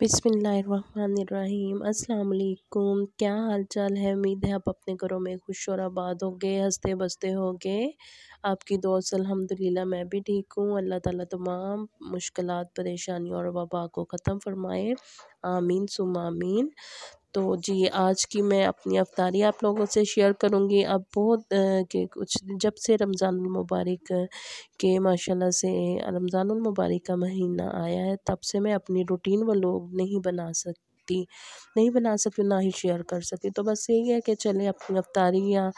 बिसमीम अल्लाम क्या हाल चाल है उम्मीद है आप अपने घरों में खुश और आबाद होंगे हंसते बसते होंगे आपकी दोस्त अल्हम्दुलिल्लाह मैं भी ठीक हूँ अल्लाह ताला तमाम मुश्किलात परेशानियों और वबा को ख़त्म फरमाए आमीन सुम आमीन तो जी आज की मैं अपनी अफ्तारी आप लोगों से शेयर करूँगी अब बहुत के कुछ जब से रमज़ानमबारक के माशाल्लाह से रमज़ानमबारक का महीना आया है तब से मैं अपनी रूटीन लोग नहीं बना सक सकती नहीं बना सकती ना ही शेयर कर सकती तो बस यही है कि चलें अपनी अफ्तारी या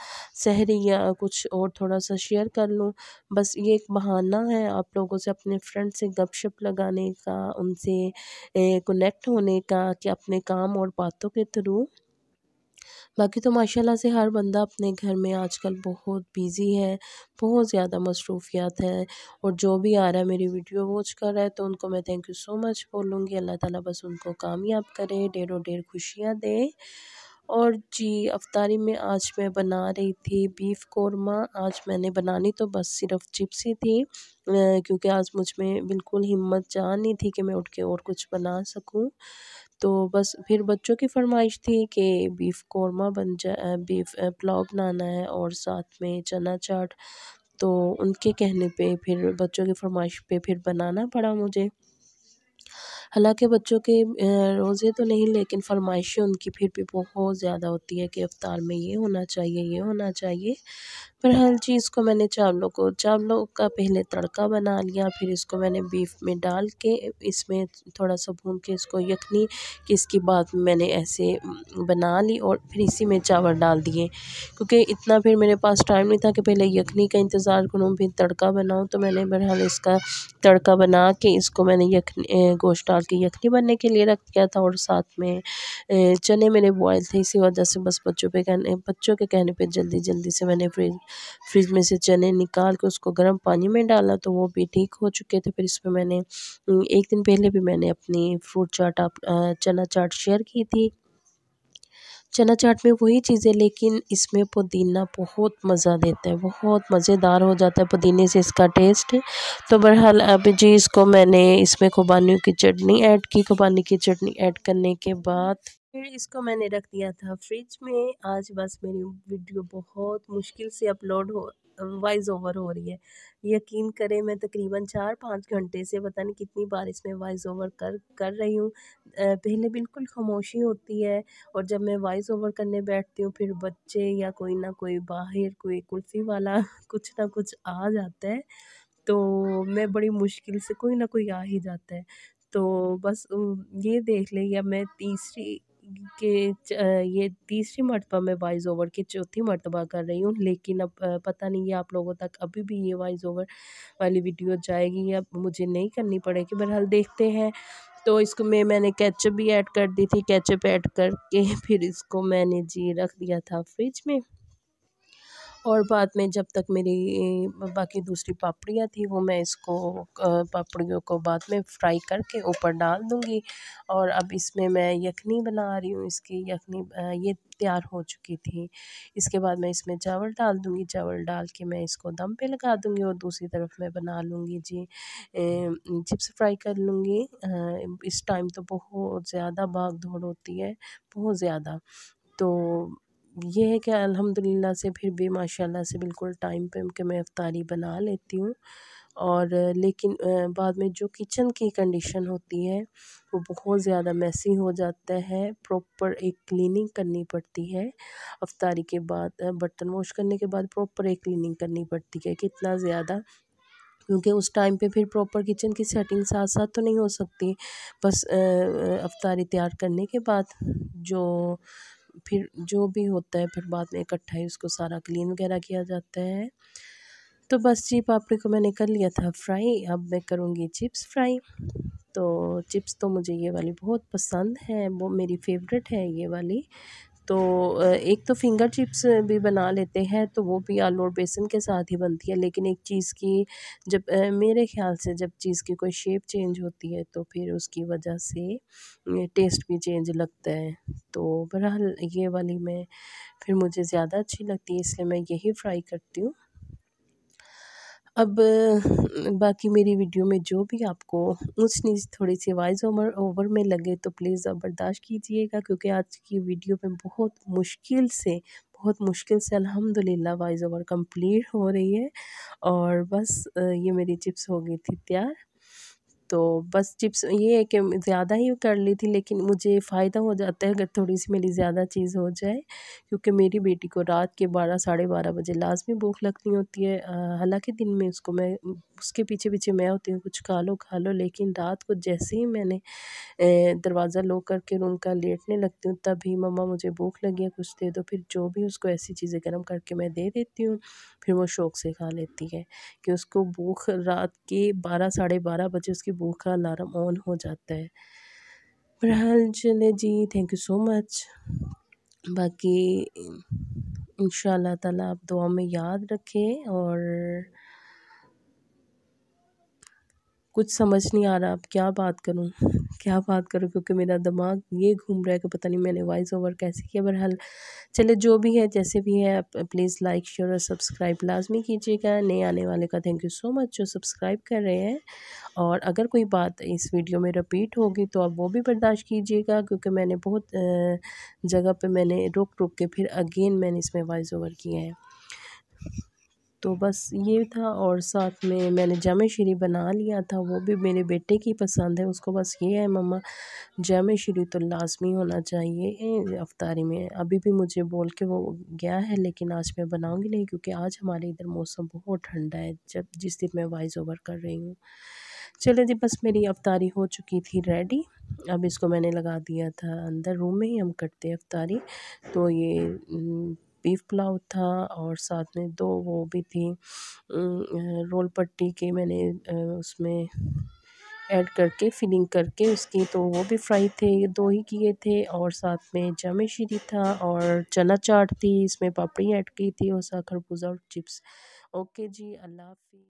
सहरी या कुछ और थोड़ा सा शेयर कर लूँ बस ये एक बहाना है आप लोगों से अपने फ्रेंड से गपशप लगाने का उनसे कनेक्ट होने का कि अपने काम और बातों के थ्रू बाकी तो माशाल्लाह से हर बंदा अपने घर में आजकल बहुत बिज़ी है बहुत ज़्यादा मसरूफियात है और जो भी आ रहा है मेरी वीडियो वॉच कर रहा है तो उनको मैं थैंक यू सो मच बोलूँगी अल्लाह ताला बस उनको कामयाब करे डेढ़ों डेढ़ खुशियाँ दे और जी अफ्तारी में आज मैं बना रही थी बीफ कौरमा आज मैंने बनानी तो बस सिर्फ चिप्स ही थी क्योंकि आज मुझ में बिल्कुल हिम्मत जान नहीं थी कि मैं उठ के और कुछ बना सकूं तो बस फिर बच्चों की फरमाइश थी कि बीफ़ कौरमा बन जाए बीफ़ पुलाव बनाना है और साथ में चना चाट तो उनके कहने पे फिर बच्चों की फरमाइश पे फिर बनाना पड़ा मुझे हालाँकि बच्चों के रोज़े तो नहीं लेकिन फरमाइशें उनकी फिर भी बहुत ज़्यादा होती है कि अवतार में ये होना चाहिए ये होना चाहिए पर हर चीज़ को मैंने चावलों को चावलों का पहले तड़का बना लिया फिर इसको मैंने बीफ में डाल के इसमें थोड़ा सा भून के इसको यखनी कि इसकी बाद मैंने ऐसे बना ली और फिर इसी में चावल डाल दिए क्योंकि इतना फिर मेरे पास टाइम नहीं था कि पहले यखनी का इंतज़ार करूँ फिर तड़का बनाऊँ तो मैंने बहरहाल इसका तड़का बना के इसको मैंने यखनी गोश्त डाल दाल की यखनी बनने के लिए रख दिया था और साथ में चने मेरे बॉयल थे इसी वजह से बस बच्चों पे कहने बच्चों के कहने पे जल्दी जल्दी से मैंने फ्रिज फ्रिज में से चने निकाल के उसको गर्म पानी में डाला तो वो भी ठीक हो चुके थे फिर इसमें मैंने एक दिन पहले भी मैंने अपनी फ्रूट चाट आप चना चाट शेयर की थी चना चाट में वही चीज़ें लेकिन इसमें पुदीना बहुत मज़ा देता है बहुत मज़ेदार हो जाता है पुदीने से इसका टेस्ट तो बहरहाल अब जी इसको मैंने इसमें खुबानी की चटनी ऐड की खुबानी की चटनी ऐड करने के बाद फिर इसको मैंने रख दिया था फ्रिज में आज बस मेरी वीडियो बहुत मुश्किल से अपलोड हो वॉइस ओवर हो रही है यकीन करें मैं तकरीबन चार पाँच घंटे से पता नहीं कितनी बारिश में वॉइस ओवर कर कर रही हूँ पहले बिल्कुल खामोशी होती है और जब मैं वॉइस ओवर करने बैठती हूँ फिर बच्चे या कोई ना कोई बाहर कोई कुर्सी वाला कुछ ना कुछ आ जाता है तो मैं बड़ी मुश्किल से कोई ना कोई आ ही जाता है तो बस ये देख लें या मैं तीसरी के ये तीसरी मरतबा मैं वॉइस ओवर की चौथी मरतबा कर रही हूँ लेकिन अब पता नहीं है आप लोगों तक अभी भी ये वॉइस ओवर वाली वीडियो जाएगी अब मुझे नहीं करनी पड़ेगी बहरहाल देखते हैं तो इसको मैं मैंने केचप भी ऐड कर दी थी केचप ऐड करके फिर इसको मैंने जी रख दिया था फ्रिज में और बाद में जब तक मेरी बाकी दूसरी पापड़ियाँ थी वो मैं इसको पापड़ियों को बाद में फ्राई करके ऊपर डाल दूँगी और अब इसमें मैं यखनी बना रही हूँ इसकी यखनी ये तैयार हो चुकी थी इसके बाद मैं इसमें चावल डाल दूँगी चावल डाल के मैं इसको दम पे लगा दूँगी और दूसरी तरफ मैं बना लूँगी जी चिप्स फ्राई कर लूँगी इस टाइम तो बहुत ज़्यादा भाग दौड़ होती है बहुत ज़्यादा तो ये है कि अल्हम्दुलिल्लाह से फिर भी माशाल्लाह से बिल्कुल टाइम पे कि मैं अफ्तारी बना लेती हूँ और लेकिन बाद में जो किचन की कंडीशन होती है वो बहुत ज़्यादा मैसी हो जाता है प्रॉपर एक क्लीनिंग करनी पड़ती है अफ्तारी के बाद बर्तन वॉश करने के बाद प्रॉपर एक क्लीनिंग करनी पड़ती है कितना ज़्यादा क्योंकि उस टाइम पे फिर प्रॉपर किचन की सेटिंग साथ साथ तो नहीं हो सकती बस अफ्तारी तैयार करने के बाद जो फिर जो भी होता है फिर बाद में इकट्ठा ही उसको सारा क्लीन वगैरह किया जाता है तो बस जी पापड़ी को मैंने कर लिया था फ्राई अब मैं करूँगी चिप्स फ्राई तो चिप्स तो मुझे ये वाली बहुत पसंद है वो मेरी फेवरेट है ये वाली तो एक तो फिंगर चिप्स भी बना लेते हैं तो वो भी आलू और बेसन के साथ ही बनती है लेकिन एक चीज़ की जब मेरे ख्याल से जब चीज़ की कोई शेप चेंज होती है तो फिर उसकी वजह से टेस्ट भी चेंज लगता है तो बहरहाल ये वाली मैं फिर मुझे ज़्यादा अच्छी लगती है इसलिए मैं यही फ्राई करती हूँ अब बाकी मेरी वीडियो में जो भी आपको ऊँच नीच थोड़ी सी वॉइस ओवर ओवर में लगे तो प्लीज़ आप बर्दाश्त कीजिएगा क्योंकि आज की वीडियो में बहुत मुश्किल से बहुत मुश्किल से अल्हम्दुलिल्लाह वॉइस ओवर कंप्लीट हो रही है और बस ये मेरी चिप्स हो गई थी तैयार तो बस चिप्स ये है कि ज़्यादा ही कर ली थी लेकिन मुझे फ़ायदा हो जाता है अगर थोड़ी सी मेरी ज़्यादा चीज़ हो जाए क्योंकि मेरी बेटी को रात के बारह साढ़े बारह बजे लाजमी भूख लगती होती है हालांकि दिन में उसको मैं उसके पीछे पीछे मैं होती हूँ कुछ खा लो खा लो लेकिन रात को जैसे ही मैंने दरवाज़ा लो करके रूम का लेटने लगती हूँ तभी मम्मा मुझे भूख लगी है कुछ दे दो फिर जो भी उसको ऐसी चीज़ें गर्म करके मैं दे देती हूँ फिर वो शौक़ से खा लेती है कि उसको भूख रात के बारह साढ़े बारह बजे उसकी वो का अलार्म ऑन हो जाता है बहरहाल चले जी थैंक यू सो मच बाकी इन ताला आप दुआ में याद रखें और कुछ समझ नहीं आ रहा अब क्या बात करूँ क्या बात करूँ क्योंकि मेरा दिमाग ये घूम रहा है कि पता नहीं मैंने वॉइस ओवर कैसे किया हल चले जो भी है जैसे भी है प्लीज़ लाइक शेयर और सब्सक्राइब लाजमी कीजिएगा नए आने वाले का थैंक यू सो मच जो सब्सक्राइब कर रहे हैं और अगर कोई बात इस वीडियो में रिपीट होगी तो आप वो भी बर्दाश्त कीजिएगा क्योंकि मैंने बहुत जगह पर मैंने रुक रुक के फिर अगेन मैंने इसमें वॉइस ओवर किया है तो बस ये था और साथ में मैंने जाम शरी बना लिया था वो भी मेरे बेटे की पसंद है उसको बस ये है मम्मा जाम शरी तो लाजमी होना चाहिए अफ्तारी में अभी भी मुझे बोल के वो गया है लेकिन आज मैं बनाऊँगी नहीं क्योंकि आज हमारे इधर मौसम बहुत ठंडा है जब जिस दिन मैं वॉइस ओवर कर रही हूँ चले जी बस मेरी अफ्तारी हो चुकी थी रेडी अब इसको मैंने लगा दिया था अंदर रूम में ही हम करते हैं अफ्तारी तो ये बीफ पुलाव था और साथ में दो वो भी थी रोल पट्टी के मैंने उसमें ऐड करके फिलिंग करके उसकी तो वो भी फ्राई थे दो ही किए थे और साथ में जामे शीरी था और चना चाट थी इसमें पापड़ी ऐड की थी और साथ खरबूजा और चिप्स ओके जी अल्लाह हाफि